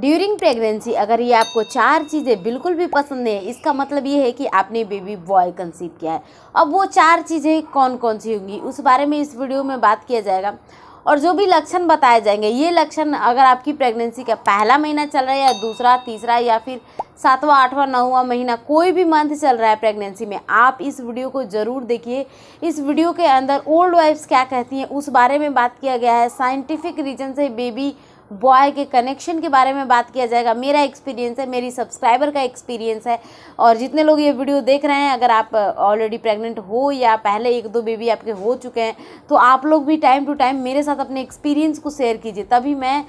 during pregnancy अगर ये आपको चार चीज़ें बिल्कुल भी पसंद नहीं है इसका मतलब ये है कि आपने बेबी बॉय कंसीव किया है अब वो चार चीज़ें कौन कौन सी होंगी उस बारे में इस वीडियो में बात किया जाएगा और जो भी लक्षण बताए जाएंगे ये लक्षण अगर आपकी प्रेगनेंसी का पहला महीना चल रहा है या दूसरा तीसरा या फिर सातवां आठवां नौवां महीना कोई भी मंथ चल रहा है प्रेगनेंसी में आप इस वीडियो को ज़रूर देखिए इस वीडियो के अंदर ओल्ड वाइफ्स क्या कहती हैं उस बारे में बात किया गया है साइंटिफिक रीजन से बेबी बॉय के कनेक्शन के बारे में बात किया जाएगा मेरा एक्सपीरियंस है मेरी सब्सक्राइबर का एक्सपीरियंस है और जितने लोग ये वीडियो देख रहे हैं अगर आप ऑलरेडी प्रेग्नेंट हो या पहले एक दो बेबी आपके हो चुके हैं तो आप लोग भी टाइम टू टाइम मेरे साथ अपने एक्सपीरियंस को शेयर कीजिए तभी मैं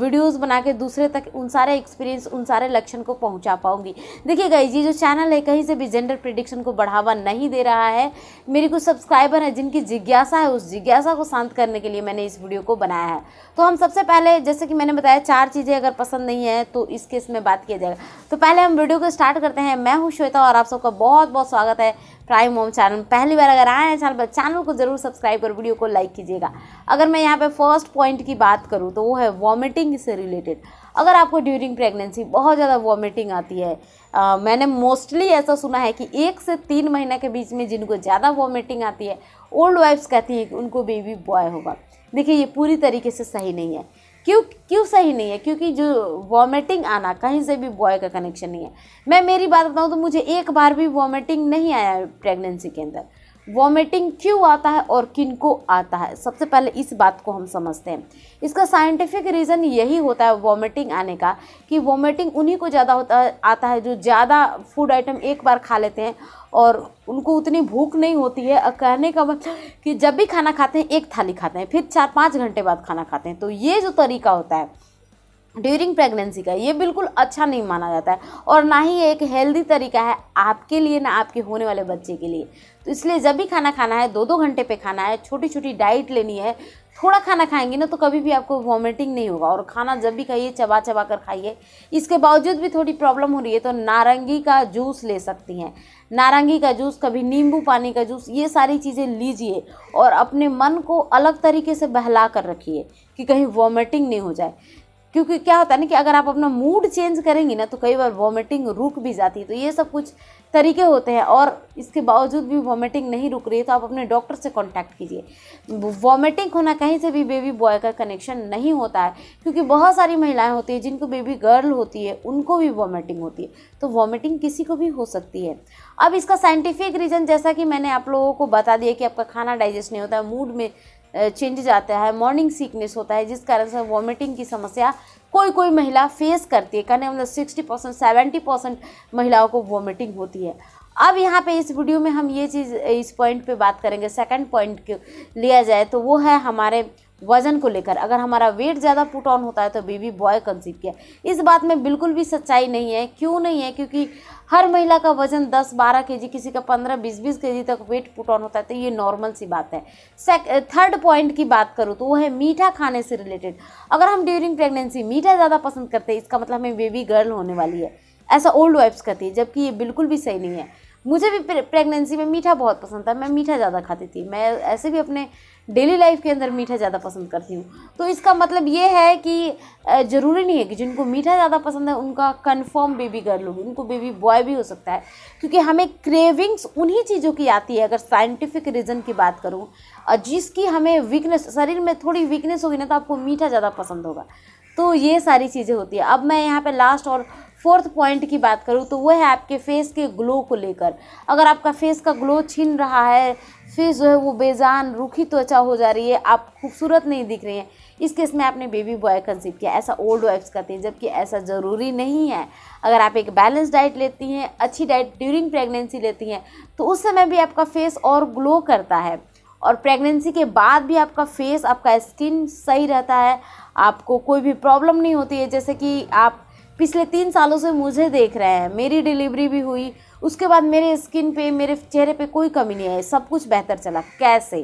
वीडियोस बना के दूसरे तक उन सारे एक्सपीरियंस उन सारे लक्षण को पहुंचा पाऊंगी देखिए गई ये जो चैनल है कहीं से भी जेंडर प्रिडिक्शन को बढ़ावा नहीं दे रहा है मेरी कुछ सब्सक्राइबर हैं जिनकी जिज्ञासा है उस जिज्ञासा को शांत करने के लिए मैंने इस वीडियो को बनाया है तो हम सबसे पहले जैसे कि मैंने बताया चार चीज़ें अगर पसंद नहीं है तो इस केस में बात किया जाएगा तो पहले हम वीडियो को स्टार्ट करते हैं मैं हूँ श्वेता और आप सबका बहुत बहुत स्वागत है प्राइम होम चैनल पहली बार अगर आए हैं चैनल पर चैनल को जरूर सब्सक्राइब कर वीडियो को लाइक कीजिएगा अगर मैं यहाँ पर फर्स्ट पॉइंट की बात करूँ तो वो है वॉमिटिंग से रिलेटेड अगर आपको ड्यूरिंग प्रेगनेंसी बहुत ज़्यादा वॉमिटिंग आती है आ, मैंने मोस्टली ऐसा सुना है कि एक से तीन महीना के बीच में जिनको ज़्यादा वॉमिटिंग आती है ओल्ड वाइफ्स कहती हैं कि उनको बेबी बॉय होगा देखिए ये पूरी तरीके से सही नहीं है क्यों क्यों सही नहीं है क्योंकि जो वॉमिटिंग आना कहीं से भी बॉय का कनेक्शन नहीं है मैं मेरी बात बताऊँ तो मुझे एक बार भी वॉमिटिंग नहीं आया प्रेगनेंसी के अंदर वॉमिटिंग क्यों आता है और किन को आता है सबसे पहले इस बात को हम समझते हैं इसका साइंटिफिक रीज़न यही होता है वॉमिटिंग आने का कि वॉमिटिंग उन्हीं को ज़्यादा होता आता है जो ज़्यादा फूड आइटम एक बार खा लेते हैं और उनको उतनी भूख नहीं होती है और कहने का मतलब कि जब भी खाना खाते हैं एक थाली खाते हैं फिर चार पाँच घंटे बाद खाना खाते हैं तो ये जो तरीका होता है ड्यूरिंग प्रेगनेंसी का ये बिल्कुल अच्छा नहीं माना जाता है और ना ही एक हेल्दी तरीका है आपके लिए ना आपके होने वाले बच्चे के लिए तो इसलिए जब भी खाना खाना है दो दो घंटे पे खाना है छोटी छोटी डाइट लेनी है थोड़ा खाना खाएंगे ना तो कभी भी आपको वॉमिटिंग नहीं होगा और खाना जब भी खाइए चबा चबा कर खाइए इसके बावजूद भी थोड़ी प्रॉब्लम हो रही है तो नारंगी का जूस ले सकती हैं नारंगी का जूस कभी नींबू पानी का जूस ये सारी चीज़ें लीजिए और अपने मन को अलग तरीके से बहला कर रखिए कि कहीं वॉमिटिंग नहीं हो जाए क्योंकि क्या होता है ना कि अगर आप अपना मूड चेंज करेंगी ना तो कई बार वॉमिटिंग रुक भी जाती है तो ये सब कुछ तरीके होते हैं और इसके बावजूद भी वॉमिटिंग नहीं रुक रही है तो आप अपने डॉक्टर से कांटेक्ट कीजिए वॉमिटिंग होना कहीं से भी बेबी बॉय का कनेक्शन नहीं होता है क्योंकि बहुत सारी महिलाएं होती हैं जिनको बेबी गर्ल होती है उनको भी वॉमिटिंग होती है तो वॉमिटिंग किसी को भी हो सकती है अब इसका साइंटिफिक रीज़न जैसा कि मैंने आप लोगों को बता दिया कि आपका खाना डाइजेस्ट नहीं होता है मूड में चेंज जाता है मॉर्निंग सीकनेस होता है जिस कारण से वॉमिटिंग की समस्या कोई कोई महिला फेस करती है कहने मतलब सिक्सटी परसेंट सेवेंटी परसेंट महिलाओं को वॉमिटिंग होती है अब यहाँ पे इस वीडियो में हम ये चीज़ इस पॉइंट पे बात करेंगे सेकंड पॉइंट लिया जाए तो वो है हमारे वजन को लेकर अगर हमारा वेट ज़्यादा पुट ऑन होता है तो बेबी बॉय कंसीव किया इस बात में बिल्कुल भी सच्चाई नहीं है क्यों नहीं है क्योंकि हर महिला का वजन 10-12 केजी किसी का 15-20 बीस केजी तक वेट पुट ऑन होता है तो ये नॉर्मल सी बात है थर्ड पॉइंट की बात करूँ तो वो है मीठा खाने से रिलेटेड अगर हम ड्यूरिंग प्रेगनेंसी मीठा ज़्यादा पसंद करते हैं इसका मतलब हमें बेबी गर्ल होने वाली है ऐसा ओल्ड वाइफ्स कहती है जबकि ये बिल्कुल भी सही नहीं है मुझे भी प्रेगनेंसी में मीठा बहुत पसंद था मैं मीठा ज़्यादा खाती थी मैं ऐसे भी अपने डेली लाइफ के अंदर मीठा ज़्यादा पसंद करती हूँ तो इसका मतलब ये है कि ज़रूरी नहीं है कि जिनको मीठा ज़्यादा पसंद है उनका कन्फर्म बेबी गर्ल होगी उनको बेबी बॉय भी हो सकता है क्योंकि हमें क्रेविंग्स उन्हीं चीज़ों की आती है अगर साइंटिफिक रीज़न की बात करूँ जिसकी हमें वीकनेस शरीर में थोड़ी वीकनेस होगी ना तो आपको मीठा ज़्यादा पसंद होगा तो ये सारी चीज़ें होती है अब मैं यहाँ पे लास्ट और फोर्थ पॉइंट की बात करूँ तो वह है आपके फेस के ग्लो को लेकर अगर आपका फेस का ग्लो छिन रहा है फेस जो है वो बेजान रुखी त्वचा हो जा रही है आप खूबसूरत नहीं दिख रहे हैं इस केस में आपने बेबी बॉय कंसीव किया ऐसा ओल्ड वाइफ्स कहते हैं जबकि ऐसा ज़रूरी नहीं है अगर आप एक बैलेंस डाइट लेती हैं अच्छी डाइट ड्यूरिंग प्रेगनेंसी लेती हैं तो उस समय भी आपका फेस और ग्लो करता है और प्रेगनेंसी के बाद भी आपका फेस आपका स्किन सही रहता है आपको कोई भी प्रॉब्लम नहीं होती है जैसे कि आप पिछले तीन सालों से मुझे देख रहे हैं मेरी डिलीवरी भी हुई उसके बाद मेरे स्किन पे मेरे चेहरे पे कोई कमी नहीं आई सब कुछ बेहतर चला कैसे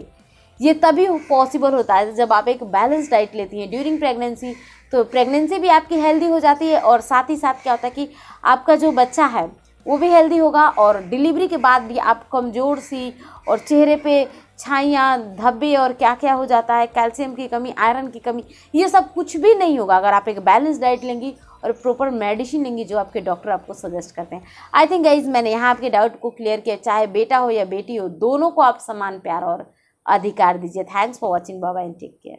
ये तभी पॉसिबल होता है जब आप एक बैलेंस डाइट लेती हैं ड्यूरिंग प्रेगनेंसी तो प्रेगनेंसी भी आपकी हेल्दी हो जाती है और साथ ही साथ क्या होता है कि आपका जो बच्चा है वो भी हेल्दी होगा और डिलीवरी के बाद भी आप कमज़ोर सी और चेहरे पे छाइयाँ धब्बे और क्या क्या हो जाता है कैल्शियम की कमी आयरन की कमी ये सब कुछ भी नहीं होगा अगर आप एक बैलेंस डाइट लेंगी और प्रॉपर मेडिसिन लेंगे जो आपके डॉक्टर आपको सजेस्ट करते हैं आई थिंक गाइज मैंने यहाँ आपके डाउट को क्लियर किया चाहे बेटा हो या बेटी हो दोनों को आप समान प्यार और अधिकार दीजिए थैंक्स फॉर वॉचिंग बाबा एंड टेक केयर